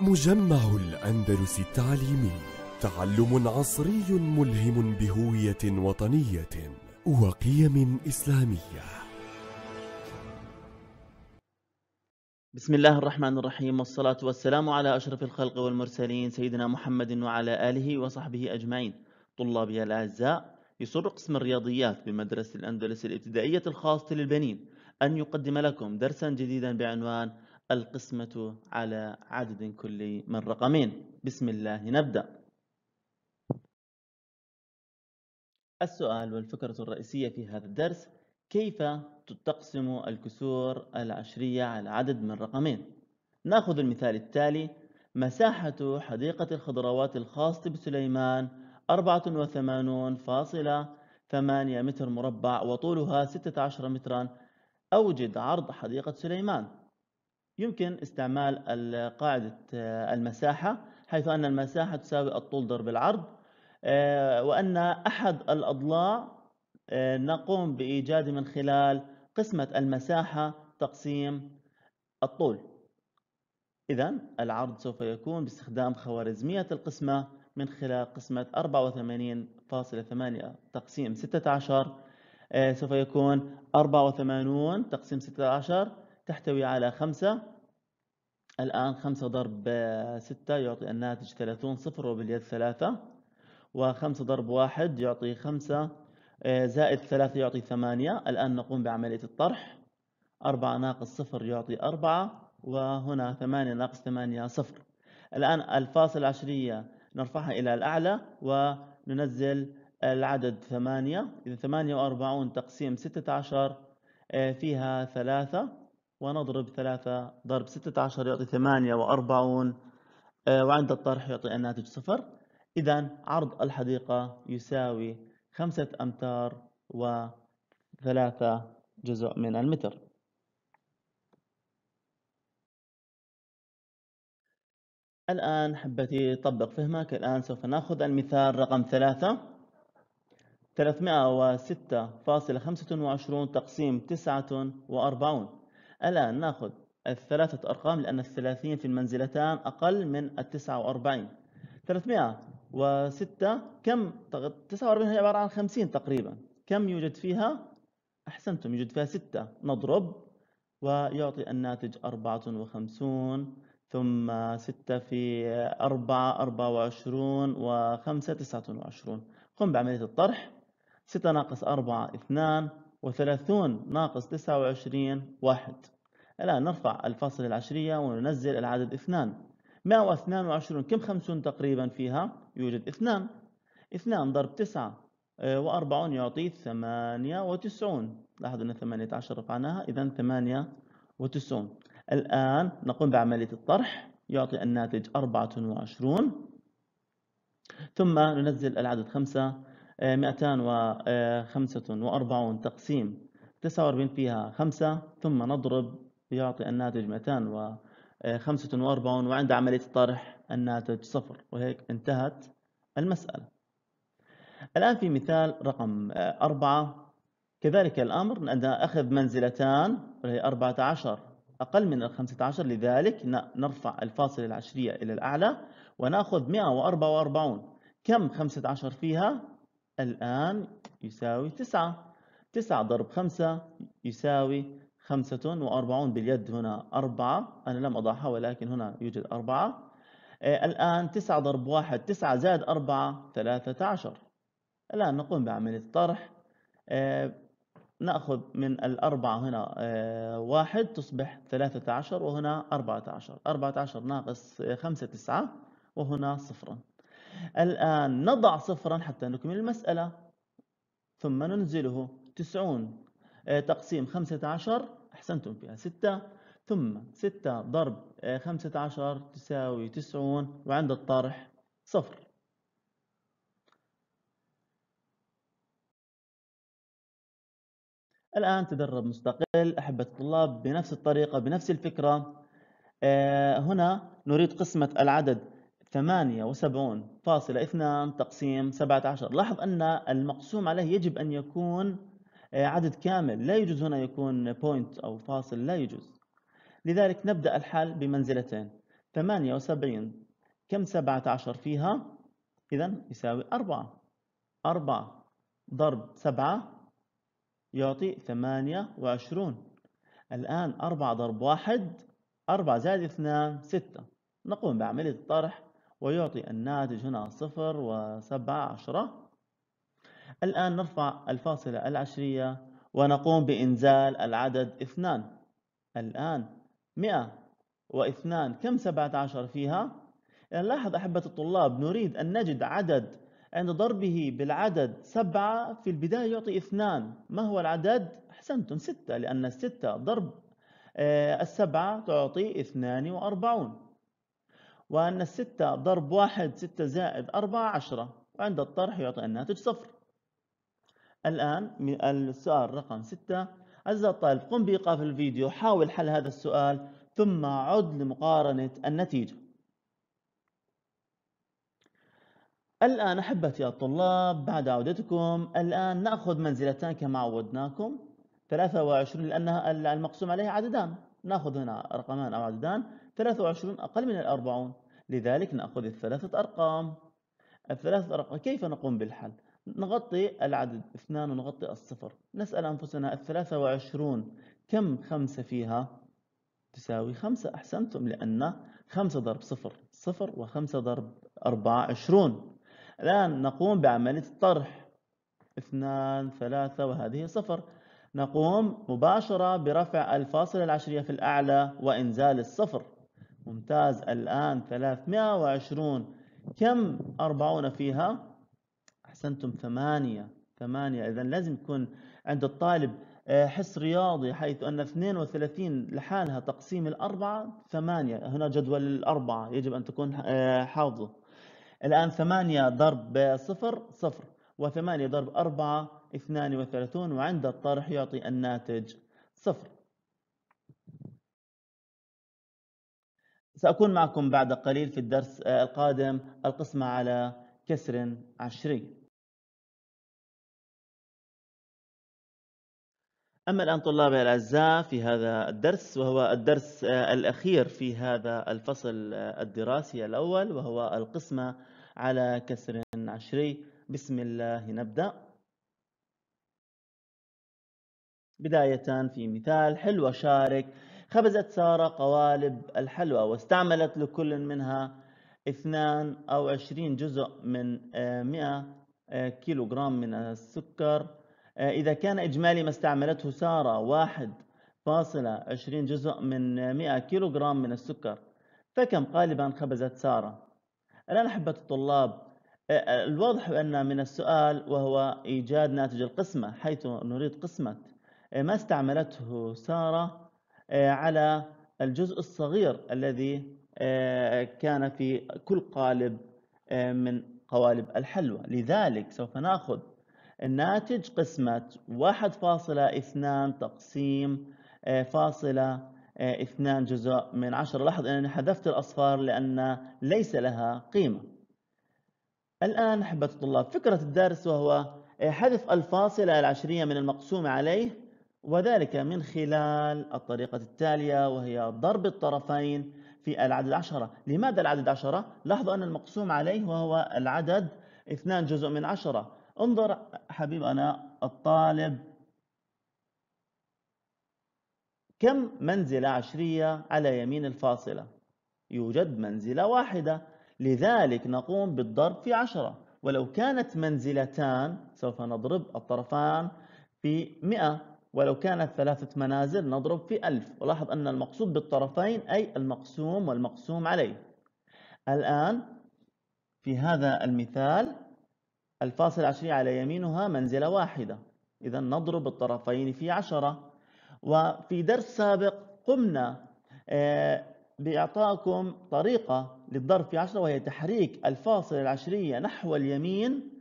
مجمع الأندلس التعليمي تعلم عصري ملهم بهوية وطنية وقيم إسلامية بسم الله الرحمن الرحيم والصلاة والسلام على أشرف الخلق والمرسلين سيدنا محمد وعلى آله وصحبه أجمعين طلابي الأعزاء يسر قسم الرياضيات بمدرسة الأندلس الابتدائية الخاصة للبنين أن يقدم لكم درسا جديدا بعنوان القسمة على عدد كلي من رقمين بسم الله نبدأ السؤال والفكرة الرئيسية في هذا الدرس كيف تقسم الكسور العشرية على عدد من رقمين ناخذ المثال التالي مساحة حديقة الخضروات الخاصة بسليمان 84.8 متر مربع وطولها 16 مترا أوجد عرض حديقة سليمان يمكن استعمال قاعدة آه، المساحة حيث أن المساحة تساوي الطول ضرب العرض آه، وأن أحد الأضلاع آه، نقوم بإيجاده من خلال قسمة المساحة تقسيم الطول إذا العرض سوف يكون باستخدام خوارزمية القسمة من خلال قسمة 84.8 تقسيم 16 سوف يكون 84 تقسيم 16 تحتوي على 5 الآن خمسة ضرب آه، ستة يعطي الناتج ثلاثون صفر وباليد ثلاثة وخمسة ضرب واحد يعطي خمسة آه، زائد ثلاثة يعطي ثمانية الآن نقوم بعملية الطرح أربعة ناقص صفر يعطي أربعة وهنا ثمانية ناقص ثمانية صفر الآن الفاصل العشرية نرفعها إلى الأعلى وننزل العدد ثمانية إذا ثمانية وأربعون تقسيم ستة عشر آه، فيها ثلاثة ونضرب ثلاثة ضرب ستة عشر يعطي ثمانية وأربعون آه، وعند الطرح يعطي الناتج صفر إذا عرض الحديقة يساوي خمسة أمتار وثلاثة جزء من المتر الآن حبتي طبق فهمك الآن سوف نأخذ المثال رقم ثلاثة 306.25 تقسيم 49 الآن ناخذ الثلاثة أرقام لأن الثلاثين في المنزلتان أقل من التسعة وأربعين ثلاثمائة وستة كم تسعة وأربعين هي عبارة عن خمسين تقريبا كم يوجد فيها أحسنتم يوجد فيها ستة نضرب ويعطي الناتج أربعة وخمسون ثم ستة في أربعة أربعة وعشرون وخمسة تسعة وعشرون قم بعملية الطرح ستة ناقص أربعة اثنان وثلاثون ناقص تسعة وعشرين واحد الآن نرفع الفاصل العشرية وننزل العدد اثنان مائة واثنان وعشرون كم خمسون تقريبا فيها؟ يوجد اثنان اثنان ضرب تسعة آه، وأربعون يعطي ثمانية وتسعون لاحظوا أن ثمانية عشر رفعناها إذا ثمانية وتسعون الآن نقوم بعملية الطرح يعطي الناتج أربعة وعشرون ثم ننزل العدد خمسة 245 تقسيم 49 فيها 5 ثم نضرب يعطي الناتج 245 وعند عملية الطرح الناتج صفر وهيك انتهت المسألة الآن في مثال رقم 4 كذلك الأمر عندنا أخذ منزلتان وهي 14 أقل من ال 15 لذلك نرفع الفاصلة العشرية إلى الأعلى ونأخذ 144 كم 15 فيها؟ الآن يساوي تسعة تسعة ضرب خمسة يساوي خمسة وأربعون باليد هنا أربعة أنا لم أضعها ولكن هنا يوجد أربعة آه، الآن تسعة ضرب واحد تسعة زائد أربعة ثلاثة عشر الآن نقوم بعملية الطرح آه، نأخذ من الأربعة هنا آه، واحد تصبح ثلاثة عشر وهنا أربعة عشر أربعة عشر ناقص خمسة تسعة وهنا صفر الآن نضع صفرا حتى نكمل المسألة ثم ننزله 90 آه، تقسيم 15 أحسنتم فيها 6 ثم 6 ضرب 15 آه، تساوي 90 وعند الطرح صفر الآن تدرب مستقل أحبة الطلاب بنفس الطريقة بنفس الفكرة آه، هنا نريد قسمة العدد 78.2 تقسيم 17 لاحظ أن المقسوم عليه يجب أن يكون آه، عدد كامل لا يجوز هنا يكون بوينت أو فاصل لا يجوز لذلك نبدأ الحل بمنزلتين 78 كم 17 فيها إذا يساوي 4 4 ضرب 7 يعطي 28 الآن 4 ضرب 1 4 زائد 2 6 نقوم بعملية الطرح ويعطي الناتج هنا صفر وسبعة عشرة الآن نرفع الفاصلة العشرية ونقوم بإنزال العدد اثنان الآن مئة واثنان كم سبعة عشر فيها؟ لاحظ أحبة الطلاب نريد أن نجد عدد عند ضربه بالعدد سبعة في البداية يعطي اثنان ما هو العدد؟ أحسنتم ستة لأن الستة ضرب آه، السبعة تعطي اثنان وأربعون وأن الستة ضرب واحد ستة زائد أربعة عشرة وعند الطرح يعطي الناتج صفر الآن من السؤال رقم ستة أعزائي الطالب قم بإيقاف الفيديو حاول حل هذا السؤال ثم عد لمقارنة النتيجة الآن أحبتي يا الطلاب بعد عودتكم الآن نأخذ منزلتان كما عودناكم 23 لأنها المقسوم عليها عددان نأخذ هنا رقمان أو عددان 23 أقل من الأربعون لذلك نأخذ الثلاثة أرقام الثلاثة أرقام كيف نقوم بالحل؟ نغطي العدد اثنان ونغطي الصفر نسأل أنفسنا الثلاثة وعشرون كم خمسة فيها؟ تساوي خمسة أحسنتم لأن خمسة ضرب صفر صفر وخمسة ضرب أربعة عشرون الآن نقوم بعملية الطرح اثنان ثلاثة وهذه صفر نقوم مباشرة برفع الفاصلة العشرية في الأعلى وإنزال الصفر ممتاز الآن 320 كم 40 فيها؟ أحسنتم ثمانية ثمانية إذا لازم يكون عند الطالب آه، حس رياضي حيث أن 32 لحالها تقسيم الأربعة ثمانية هنا جدول الأربعة يجب أن تكون آه، حافظه الآن ثمانية ضرب صفر صفر وثمانية ضرب أربعة 32 وعند الطرح يعطي الناتج صفر سأكون معكم بعد قليل في الدرس آه، القادم القسمة على كسر عشري أما الآن طلابي الأعزاء في هذا الدرس وهو الدرس آه، الأخير في هذا الفصل آه، الدراسي الأول وهو القسمة على كسر عشري بسم الله نبدأ بداية في مثال حلو وشارك خبزت سارة قوالب الحلوى واستعملت لكل منها اثنان أو عشرين جزء من آه، مئة جرام آه، من السكر آه، إذا كان إجمالي ما استعملته سارة واحد فاصلة عشرين جزء من مئة جرام من السكر فكم قالبا خبزت سارة؟ الآن أحبة الطلاب الواضح أن من السؤال وهو إيجاد ناتج القسمة حيث نريد قسمة ما استعملته سارة آه، على الجزء الصغير الذي آه، كان في كل قالب آه، من قوالب الحلوى لذلك سوف نأخذ الناتج قسمة 1.2 تقسيم فاصلة 2 جزء من 10 لاحظ أنني حذفت الأصفار لأن ليس لها قيمة الآن أحبة الطلاب فكرة الدرس وهو حذف الفاصلة العشرية من المقسوم عليه وذلك من خلال الطريقة التالية وهي ضرب الطرفين في العدد عشرة لماذا العدد عشرة؟ لاحظوا أن المقسوم عليه وهو العدد اثنان جزء من عشرة انظر حبيب أنا الطالب كم منزلة عشرية على يمين الفاصلة؟ يوجد منزلة واحدة لذلك نقوم بالضرب في عشرة ولو كانت منزلتان سوف نضرب الطرفان في مئة ولو كانت ثلاثة منازل نضرب في ألف ولاحظ أن المقصود بالطرفين أي المقسوم والمقسوم عليه الآن في هذا المثال الفاصل عشرية على يمينها منزلة واحدة إذا نضرب الطرفين في عشرة وفي درس سابق قمنا آه، بإعطائكم طريقة للضرب في عشرة وهي تحريك الفاصل العشرية نحو اليمين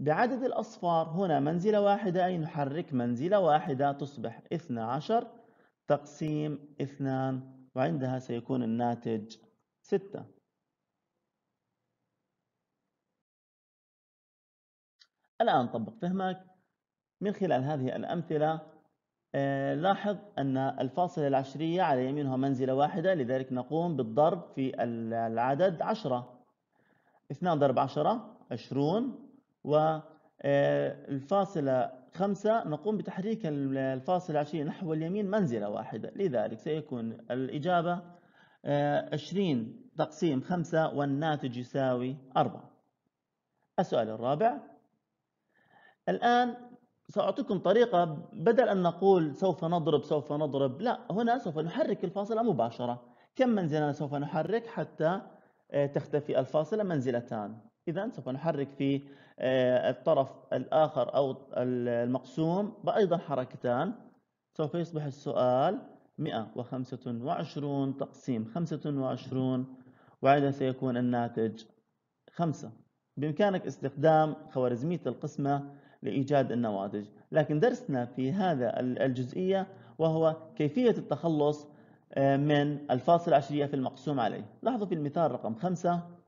بعدد الأصفار هنا منزلة واحدة أي نحرك منزلة واحدة تصبح 12 تقسيم 2 وعندها سيكون الناتج 6 الآن طبق فهمك من خلال هذه الأمثلة آه، لاحظ أن الفاصلة العشرية على يمينها منزلة واحدة لذلك نقوم بالضرب في العدد 10 2 ضرب 10 20 والفاصلة آه، خمسة نقوم بتحريك الفاصلة عشرين نحو اليمين منزلة واحدة لذلك سيكون الإجابة آه، عشرين تقسيم خمسة والناتج يساوي أربعة السؤال الرابع الآن سأعطيكم طريقة بدل أن نقول سوف نضرب سوف نضرب لا هنا سوف نحرك الفاصلة مباشرة كم منزلة سوف نحرك حتى آه، تختفي الفاصلة منزلتان إذا سوف نحرك في آه، الطرف الآخر أو المقسوم بأيضا حركتان سوف يصبح السؤال 125 تقسيم 25 وعندها سيكون الناتج 5 بإمكانك استخدام خوارزمية القسمة لإيجاد النواتج لكن درسنا في هذا الجزئية وهو كيفية التخلص آه، من الفاصلة العشرية في المقسوم عليه لاحظوا في المثال رقم 5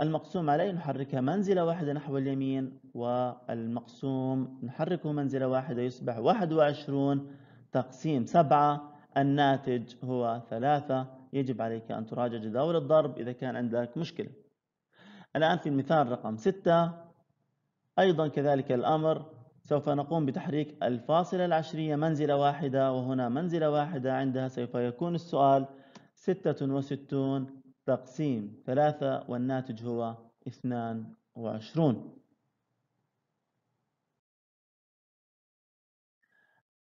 المقسوم عليه نحركها منزلة واحدة نحو اليمين والمقسوم نحركه منزلة واحدة يصبح 21 تقسيم 7 الناتج هو 3 يجب عليك أن تراجع جداول الضرب إذا كان عندك مشكلة الآن في المثال رقم 6 أيضا كذلك الأمر سوف نقوم بتحريك الفاصلة العشرية منزلة واحدة وهنا منزلة واحدة عندها سوف يكون السؤال 66 تقسيم ثلاثة والناتج هو اثنان وعشرون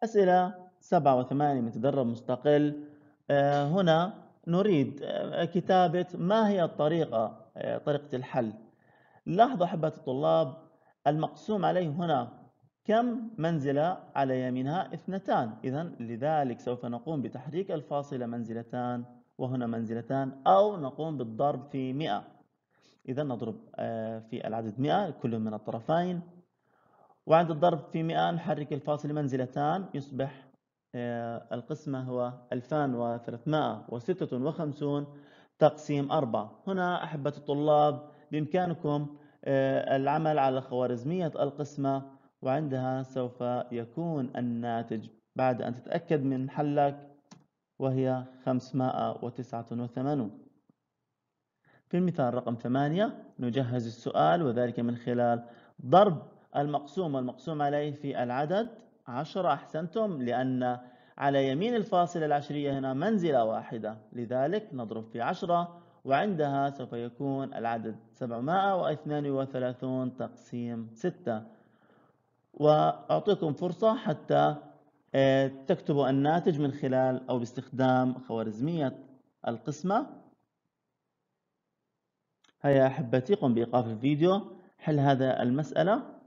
أسئلة سبعة وثمانية من تدرب مستقل آه، هنا نريد آه، كتابة ما هي الطريقة آه، طريقة الحل لاحظوا أحبة الطلاب المقسوم عليه هنا كم منزلة على يمينها اثنتان إذا لذلك سوف نقوم بتحريك الفاصلة منزلتان وهنا منزلتان أو نقوم بالضرب في 100 إذا نضرب آه، في العدد 100 كل من الطرفين وعند الضرب في 100 نحرك الفاصل منزلتان يصبح آه، القسمة هو 2356 تقسيم 4 هنا أحبة الطلاب بإمكانكم آه، العمل على خوارزمية القسمة وعندها سوف يكون الناتج بعد أن تتأكد من حلك وهي 589 في المثال رقم 8 نجهز السؤال وذلك من خلال ضرب المقسوم والمقسوم عليه في العدد 10 أحسنتم لأن على يمين الفاصلة العشرية هنا منزلة واحدة لذلك نضرب في 10 وعندها سوف يكون العدد 732 تقسيم 6 وأعطيكم فرصة حتى آه، تكتب الناتج من خلال أو باستخدام خوارزمية القسمة هيا أحبتي قم بإيقاف الفيديو حل هذا المسألة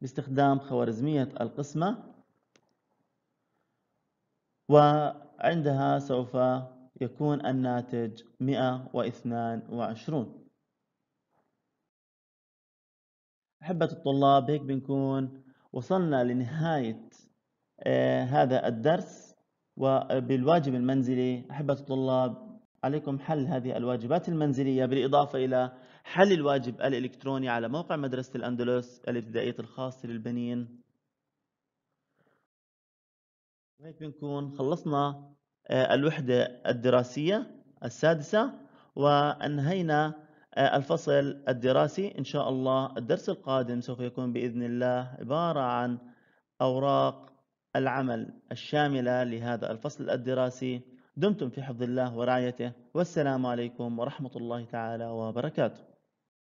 باستخدام خوارزمية القسمة وعندها سوف يكون الناتج 122 أحبة الطلاب هيك بنكون وصلنا لنهاية آه، هذا الدرس وبالواجب المنزلي أحبة الطلاب عليكم حل هذه الواجبات المنزلية بالإضافة إلى حل الواجب الإلكتروني على موقع مدرسة الأندلس الابتدائية الخاصة للبنين وهيك بنكون خلصنا آه، الوحدة الدراسية السادسة وأنهينا آه، الفصل الدراسي إن شاء الله الدرس القادم سوف يكون بإذن الله عبارة عن أوراق العمل الشاملة لهذا الفصل الدراسي دمتم في حفظ الله ورعايته والسلام عليكم ورحمة الله تعالى وبركاته